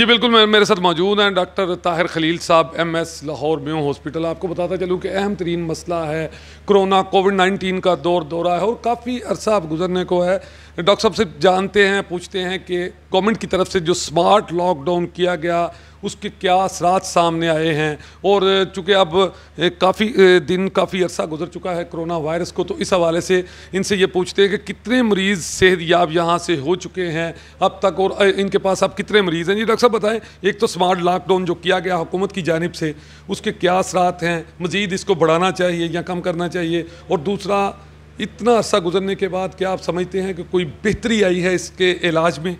जी बिल्कुल मेरे साथ मौजूद हैं डॉक्टर ताहिर खलील साहब M S Lahore Mayo hospital आपको बताता चलूँ कि अहम तरीन मसला है कोरोना कोविड नाइन्टीन का दौर दौरा है और काफ़ी अरसा अब गुजरने को है डॉक्टर साहब से जानते हैं पूछते हैं कि गवर्नमेंट की तरफ से जो स्मार्ट लॉकडाउन किया गया उसके क्या असरात सामने आए हैं और चूँकि अब काफ़ी दिन काफ़ी अरसा गुजर चुका है कोरोना वायरस को तो इस हवाले से इनसे ये पूछते हैं कि कितने मरीज़ सेहत याब यहाँ से हो चुके हैं अब तक और इनके पास अब कितने मरीज़ हैं जी डॉक्टर साहब बताएं एक तो स्मार्ट लॉकडाउन जो किया गया हुकूमत की जानब से उसके क्या असरात हैं मज़ीद इसको बढ़ाना चाहिए या कम करना चाहिए और दूसरा इतना अर्सा गुजरने के बाद क्या आप समझते हैं कि कोई बेहतरी आई है इसके इलाज में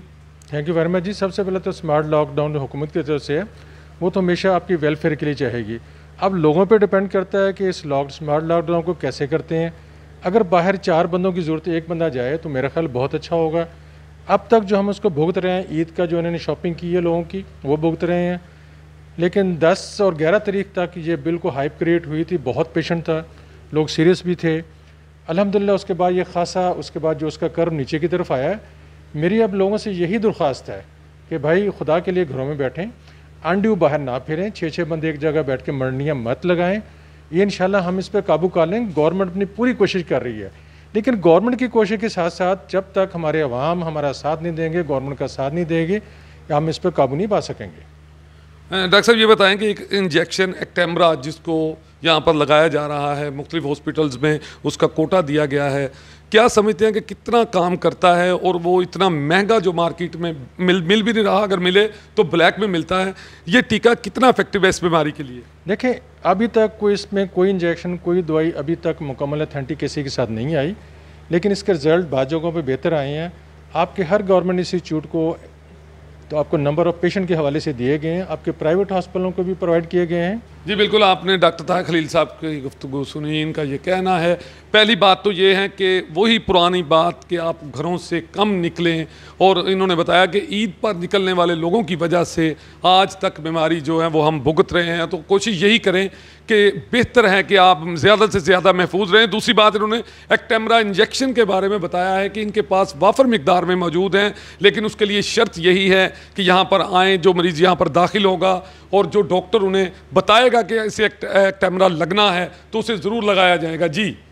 थैंक यू वेरी मच जी सबसे पहले तो स्मार्ट लॉकडाउन हुकूमत की तरफ से है वो तो हमेशा आपकी वेलफेयर के लिए चाहेगी अब लोगों पे डिपेंड करता है कि इस लॉक स्मार्ट लॉकडाउन को कैसे करते हैं अगर बाहर चार बंदों की ज़रूरत एक बंदा जाए तो मेरा ख्याल बहुत अच्छा होगा अब तक जो हम उसको भुगत रहे हैं ईद का जो इन्होंने शॉपिंग की है लोगों की वो भुगत रहे हैं लेकिन 10 और 11 तारीख तक ये बिल को हाइप क्रिएट हुई थी बहुत पेशेंट था लोग सीरियस भी थे अलहमदिल्ला उसके बाद ये खासा उसके बाद जो उसका कर्म नीचे की तरफ आया है मेरी अब लोगों से यही दरख्वास्त है कि भाई खुदा के लिए घरों में बैठें आंड्यू बाहर ना फिरें छः छः बंदे एक जगह बैठ के मरनियाँ मत लगाएं ये इन हम इस पर काबू का लें गवर्नमेंट अपनी पूरी कोशिश कर रही है लेकिन गवर्नमेंट की कोशिश के साथ साथ जब तक हमारे अवाम हमारा साथ नहीं देंगे गवर्नमेंट का साथ नहीं या हम इस पर काबू नहीं पा सकेंगे डॉक्टर साहब ये बताएँ कि एक इंजेक्शन एक्टेमरा जिसको यहाँ पर लगाया जा रहा है मुख्तलिफ हॉस्पिटल्स में उसका कोटा दिया गया है क्या समझते हैं कि कितना काम करता है और वो इतना महंगा जो मार्केट में मिल मिल भी नहीं रहा अगर मिले तो ब्लैक में मिलता है ये टीका कितना इफेक्टिव है इस बीमारी के लिए देखें अभी तक कोई इसमें कोई इंजेक्शन कोई दवाई अभी तक मुकम्मल अथेंटिक किसी के साथ नहीं आई लेकिन इसके रिज़ल्ट बाद जगहों पर बेहतर आए हैं आपके हर गवर्नमेंट इंस्टीट्यूट को तो आपको नंबर ऑफ़ पेशेंट के हवाले से दिए गए हैं आपके प्राइवेट हॉस्पिटलों को भी प्रोवाइड किए गए हैं जी बिल्कुल आपने डॉक्टर ताह खलील साहब की गुफ्तु सुनी इनका ये कहना है पहली बात तो ये है कि वही पुरानी बात कि आप घरों से कम निकलें और इन्होंने बताया कि ईद पर निकलने वाले लोगों की वजह से आज तक बीमारी जो है वो हम भुगत रहे हैं तो कोशिश यही करें कि बेहतर है कि आप ज़्यादा से ज़्यादा महफूज रहें दूसरी बात इन्होंने एक्टेमरा इंजेक्शन के बारे में बताया है कि इनके पास वाफर मकदार में मौजूद हैं लेकिन उसके लिए शर्त यही है कि यहाँ पर आएँ जो मरीज़ यहाँ पर दाखिल होगा और जो डॉक्टर उन्हें बताएगा जाएगा कि इसे एक, एक कैमरा लगना है तो उसे ज़रूर लगाया जाएगा जी